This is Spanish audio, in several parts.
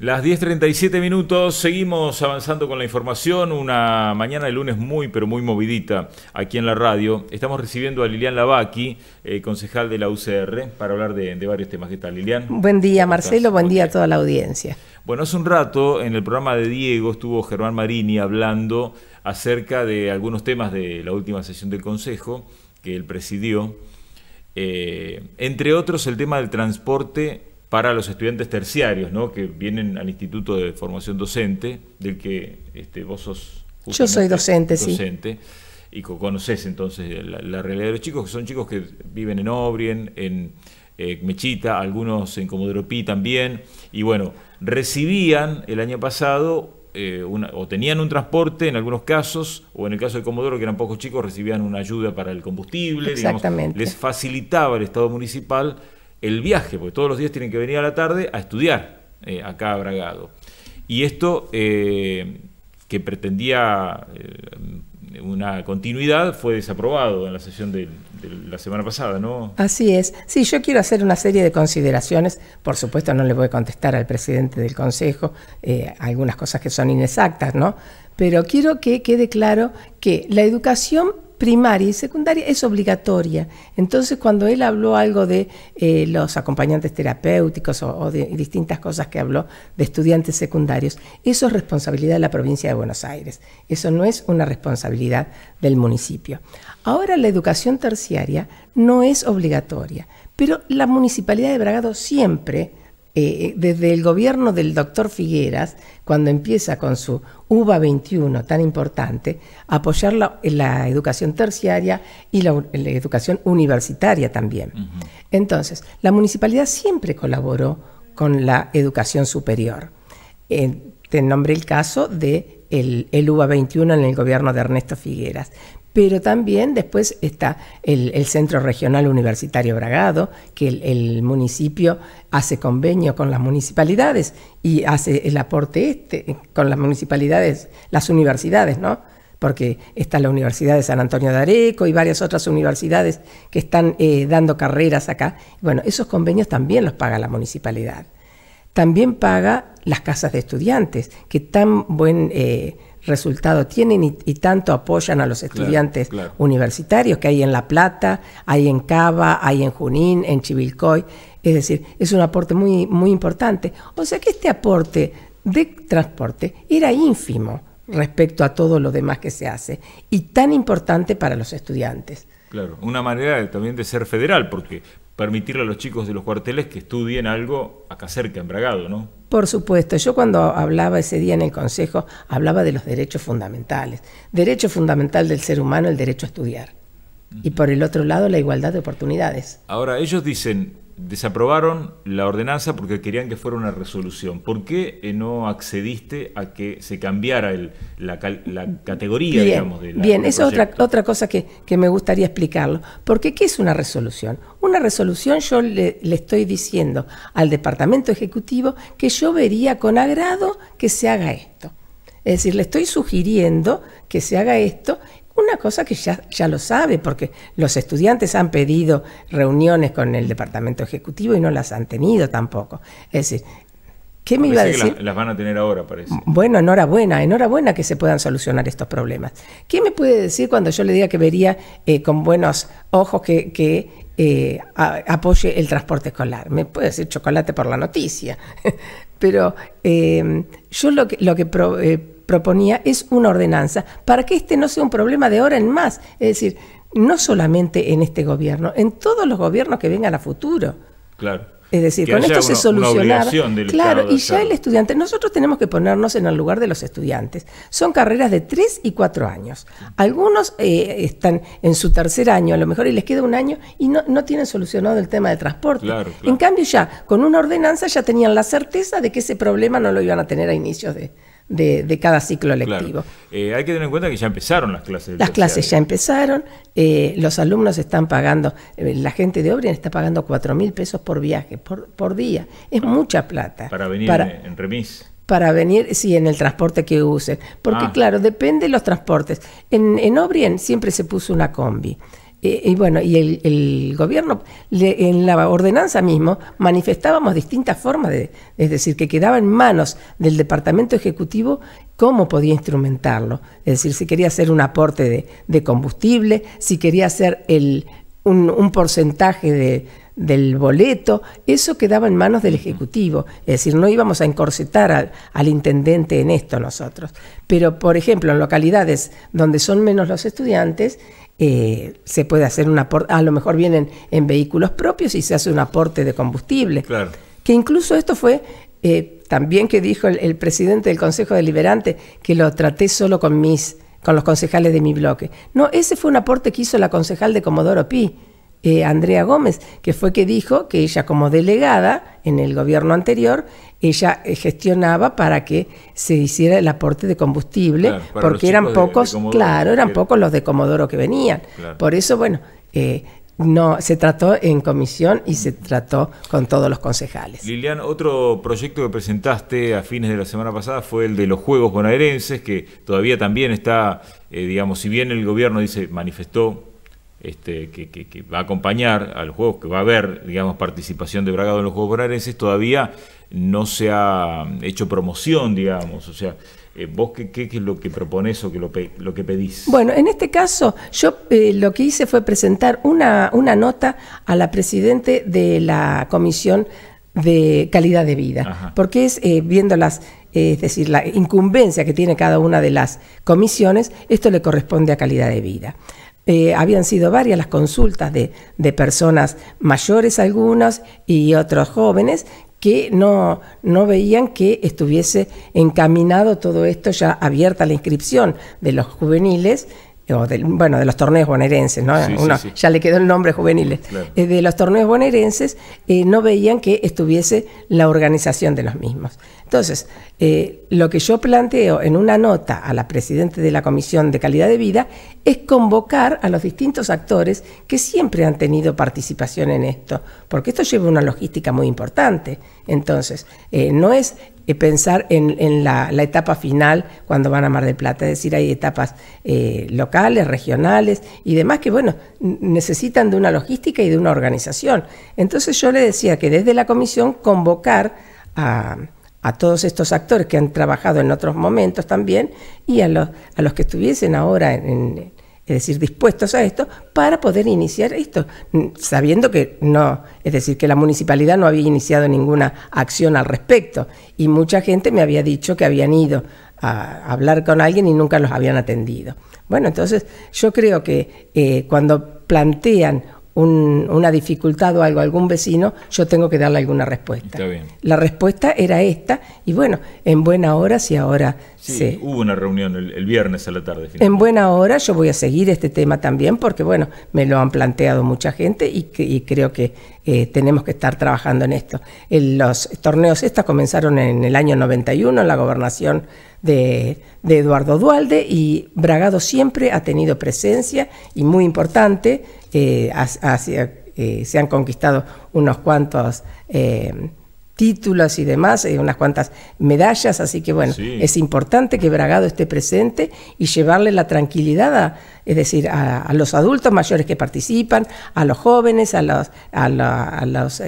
Las 10.37 minutos, seguimos avanzando con la información, una mañana de lunes muy pero muy movidita aquí en la radio. Estamos recibiendo a Lilian Lavaqui, eh, concejal de la UCR, para hablar de, varios temas. ¿Qué tal, Lilian? Buen día, Marcelo, buen, día a toda la audiencia. Bueno, hace un rato en el programa de Diego estuvo Germán Marini hablando acerca de algunos temas de la última sesión del Consejo que él presidió, eh, entre otros el tema del transporte para los estudiantes terciarios, ¿no? que vienen al Instituto de Formación Docente, del que este, vos sos... Yo soy docente, docente sí. Y conoces entonces la, realidad de los chicos, que son chicos que viven en Obrien, en eh, Mechita, algunos en Comodoro Pi también, y bueno, recibían el año pasado eh, o tenían un transporte en algunos casos, o en el caso de Comodoro, que eran pocos chicos, recibían una ayuda para el combustible, les facilitaba el Estado municipal el viaje, porque todos los días tienen que venir a la tarde a estudiar eh, acá a Bragado. Y esto eh, que pretendía eh, una continuidad fue desaprobado en la sesión de, de, la semana pasada, ¿no? Así es. Sí, yo quiero hacer una serie de consideraciones. Por supuesto, no le voy a contestar al presidente del Consejo algunas cosas que son inexactas, ¿no? Pero quiero que quede claro que la educación primaria y secundaria es obligatoria. Entonces, cuando él habló algo de eh, los acompañantes terapéuticos o de distintas cosas que habló de estudiantes secundarios, eso es responsabilidad de la provincia de Buenos Aires. Eso no es una responsabilidad del municipio. Ahora la educación terciaria no es obligatoria, pero la municipalidad de Bragado siempre eh, desde el gobierno del doctor Figueras, cuando empieza con su UBA 21 tan importante, apoyar la, la educación terciaria y la, educación universitaria también. Entonces, la municipalidad siempre colaboró con la educación superior. en eh, te nombré el caso de UBA 21 en el gobierno de Ernesto Figueras pero también después está el, Centro Regional Universitario Bragado, que el, municipio hace convenio con las municipalidades y hace el aporte este con las municipalidades, las universidades, ¿no? Porque está la Universidad de San Antonio de Areco y varias otras universidades que están eh, dando carreras acá. Bueno, esos convenios también los paga la municipalidad. También paga las casas de estudiantes, que tan buen... Eh, resultado tienen y, tanto apoyan a los estudiantes universitarios que hay en La Plata, hay en Cava, hay en Junín, en Chivilcoy. Es decir, es un aporte muy, muy importante. O sea que este aporte de transporte era ínfimo respecto a todo lo demás que se hace y tan importante para los estudiantes. Claro, una manera también de ser federal, porque permitirle a los chicos de los cuarteles que estudien algo acá cerca, en Bragado, ¿no? Por supuesto, yo cuando hablaba ese día en el Consejo, hablaba de los derechos fundamentales. Derecho fundamental del ser humano, el derecho a estudiar. Y por el otro lado, la igualdad de oportunidades. Ahora, ellos dicen, desaprobaron la ordenanza porque querían que fuera una resolución. ¿Por qué eh, no accediste a que se cambiara la, categoría, bien, digamos? bien, esa es otra, otra cosa que, me gustaría explicarlo. Porque ¿qué es una resolución? Una resolución yo le, le estoy diciendo al Departamento Ejecutivo que yo vería con agrado que se haga esto. Es decir, le estoy sugiriendo que se haga esto una cosa que ya, lo sabe, porque los estudiantes han pedido reuniones con el departamento ejecutivo y no las han tenido tampoco. Es decir, ¿Qué me iba a decir? Las, van a tener ahora, parece. Bueno, enhorabuena, enhorabuena que se puedan solucionar estos problemas. ¿Qué me puede decir cuando yo le diga que vería eh, con buenos ojos que, eh, apoye el transporte escolar? Me puede decir chocolate por la noticia, pero eh, yo lo que, lo que proponía es una ordenanza, para que este no sea un problema de ahora en más, es decir, no solamente en este gobierno, en todos los gobiernos que vengan a futuro. Claro. Es decir, con esto se solucionaba. Claro, y ya el estudiante, nosotros tenemos que ponernos en el lugar de los estudiantes. Son carreras de tres y cuatro años. Algunos eh, están en su tercer año, a lo mejor, y les queda un año y no, no tienen solucionado el tema del transporte. En cambio, ya con una ordenanza ya tenían la certeza de que ese problema no lo iban a tener a inicios de, de, cada ciclo lectivo. Eh, hay que tener en cuenta que ya empezaron las clases. Las clases ya empezaron, eh, los alumnos están pagando, eh, la gente de Obrien está pagando 4 mil pesos por viaje, por, día. Es mucha plata. Para venir en, remis para venir, sí, en el transporte que usen. Porque, ah. claro, depende de los transportes. En, en Obrien siempre se puso una combi y bueno, y el, gobierno, en la ordenanza mismo, manifestábamos distintas formas de, es decir, que quedaba en manos del Departamento Ejecutivo cómo podía instrumentarlo. Es decir, si quería hacer un aporte de, combustible, si quería hacer el, un, porcentaje del boleto, eso quedaba en manos del Ejecutivo. Es decir, no íbamos a encorsetar al, al, intendente en esto nosotros. Pero, por ejemplo, en localidades donde son menos los estudiantes, eh, se puede hacer un aporte, a lo mejor vienen en vehículos propios y se hace un aporte de combustible. Que incluso esto fue eh, también que dijo el, presidente del Consejo Deliberante, que lo traté solo con mis con los concejales de mi bloque. No, ese fue un aporte que hizo la concejal de Comodoro Pi, eh, Andrea Gómez, que fue que dijo que ella como delegada en el gobierno anterior, ella eh, gestionaba para que se hiciera el aporte de combustible, porque eran pocos, claro, eran pocos los de Comodoro que venían. Por eso, bueno, eh, no, se trató en comisión y se trató con todos los concejales. Lilian, otro proyecto que presentaste a fines de la semana pasada fue el de los Juegos Bonaerenses, que todavía también está, digamos, si bien el gobierno dice, manifestó este, que, va a acompañar al juego, que va a haber, digamos, participación de Bragado en los Juegos Bonaerenses, todavía no se ha hecho promoción, digamos. O sea, eh, ¿vos qué, es lo que propones o lo, que pedís? Bueno, en este caso, yo eh, lo que hice fue presentar una, nota a la presidente de la Comisión de Calidad de Vida, porque es eh, viendo las es decir, la incumbencia que tiene cada una de las comisiones, esto le corresponde a calidad de vida. Eh, habían sido varias las consultas de, personas mayores algunas y otros jóvenes que no, veían que estuviese encaminado todo esto ya abierta la inscripción de los juveniles eh, o del, bueno, de los torneos bonaerenses, ¿no? ya le quedó el nombre juveniles, eh, de los torneos bonaerenses, no veían que estuviese la organización de los mismos. Entonces, eh, lo que yo planteo en una nota a la Presidenta de la Comisión de Calidad de Vida es convocar a los distintos actores que siempre han tenido participación en esto, porque esto lleva una logística muy importante. Entonces, eh, no es eh, pensar en, la, etapa final cuando van a Mar del Plata, es decir, hay etapas locales, regionales y demás que, bueno, necesitan de una logística y de una organización. Entonces yo le decía que desde la comisión convocar a a todos estos actores que han trabajado en otros momentos también y a los, a los que estuviesen ahora, es decir, dispuestos a esto, para poder iniciar esto, sabiendo que no, es decir, que la municipalidad no había iniciado ninguna acción al respecto y mucha gente me había dicho que habían ido a hablar con alguien y nunca los habían atendido. Bueno, entonces yo creo que eh, cuando plantean una dificultad o algo algún vecino, yo tengo que darle alguna respuesta. La respuesta era esta, y bueno, en buena hora, si ahora sí, Hubo una reunión el, viernes a la tarde. En buena hora yo voy a seguir este tema también, porque bueno, me lo han planteado mucha gente y, creo que eh, tenemos que estar trabajando en esto. los torneos estos comenzaron en el año 91, en la gobernación de, Eduardo Dualde y Bragado siempre ha tenido presencia y muy importante, eh, eh, se han conquistado unos cuantos eh, títulos y demás, unas cuantas medallas, así que bueno, es importante que Bragado esté presente y llevarle la tranquilidad, a, es decir, a, los adultos mayores que participan, a los jóvenes, a los, a los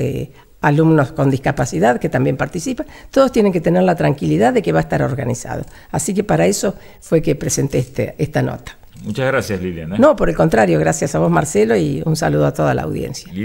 alumnos con discapacidad que también participan, todos tienen que tener la tranquilidad de que va a estar organizado. Así que para eso fue que presenté este, esta nota. Muchas gracias, Liliana. No, por el contrario, gracias a vos, Marcelo, y un saludo a toda la audiencia.